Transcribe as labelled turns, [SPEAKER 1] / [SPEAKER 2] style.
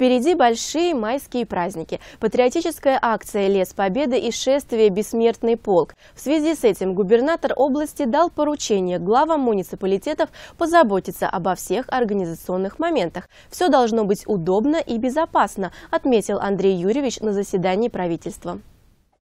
[SPEAKER 1] Впереди большие майские праздники, патриотическая акция «Лес Победы» и шествие «Бессмертный полк». В связи с этим губернатор области дал поручение главам муниципалитетов позаботиться обо всех организационных моментах. Все должно быть удобно и безопасно, отметил Андрей Юрьевич на заседании правительства.